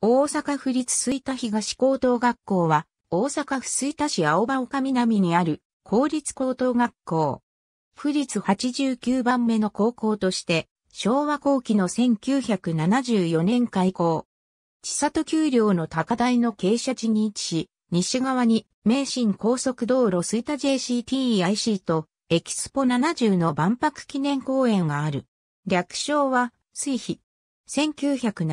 大阪府立吹田東高等学校は、大阪府吹田市青葉岡南にある公立高等学校。府立89番目の高校として、昭和後期の1974年開校。千里丘陵の高台の傾斜地に位置し、西側に名神高速道路吹田 JCTIC とエキスポ70の万博記念公園がある。略称は、水比。1971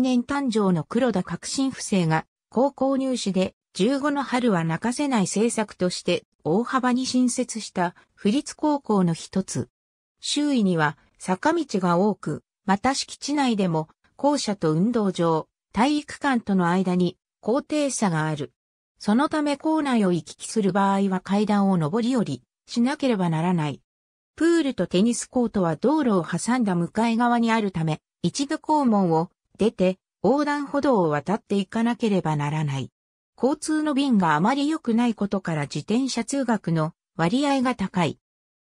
年誕生の黒田革新不正が高校入試で15の春は泣かせない政策として大幅に新設した府立高校の一つ。周囲には坂道が多く、また敷地内でも校舎と運動場、体育館との間に高低差がある。そのため校内を行き来する場合は階段を上り下りしなければならない。プールとテニスコートは道路を挟んだ向かい側にあるため、一部校門を出て横断歩道を渡っていかなければならない。交通の便があまり良くないことから自転車通学の割合が高い。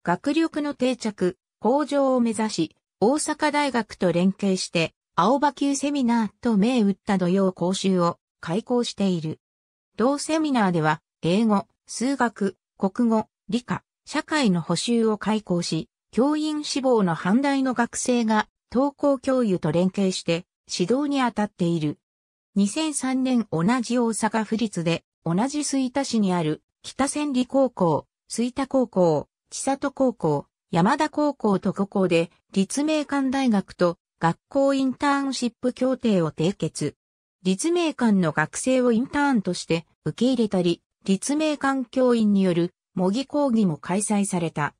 学力の定着、向上を目指し、大阪大学と連携して、青葉級セミナーと銘打った土曜講習を開講している。同セミナーでは、英語、数学、国語、理科、社会の補修を開講し、教員志望の反対の学生が登校教諭と連携して指導に当たっている。2003年同じ大阪府立で同じ吹田市にある北千里高校、吹田高校、千里高校、山田高校と高校で立命館大学と学校インターンシップ協定を締結。立命館の学生をインターンとして受け入れたり、立命館教員による模擬講義も開催された。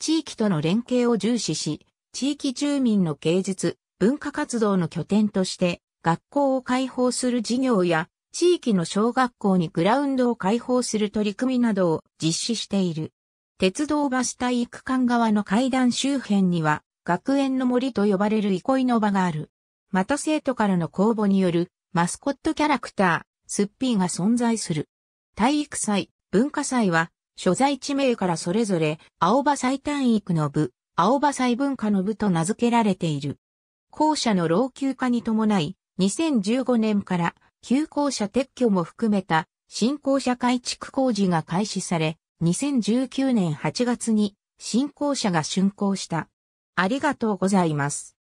地域との連携を重視し、地域住民の芸術、文化活動の拠点として、学校を開放する事業や、地域の小学校にグラウンドを開放する取り組みなどを実施している。鉄道バス体育館側の階段周辺には、学園の森と呼ばれる憩いの場がある。また生徒からの公募によるマスコットキャラクター、すっぴーが存在する。体育祭、文化祭は、所在地名からそれぞれ、青葉祭体育の部、青葉祭文化の部と名付けられている。校舎の老朽化に伴い、2015年から旧校舎撤去も含めた新校舎改築工事が開始され、2019年8月に新校舎が竣工した。ありがとうございます。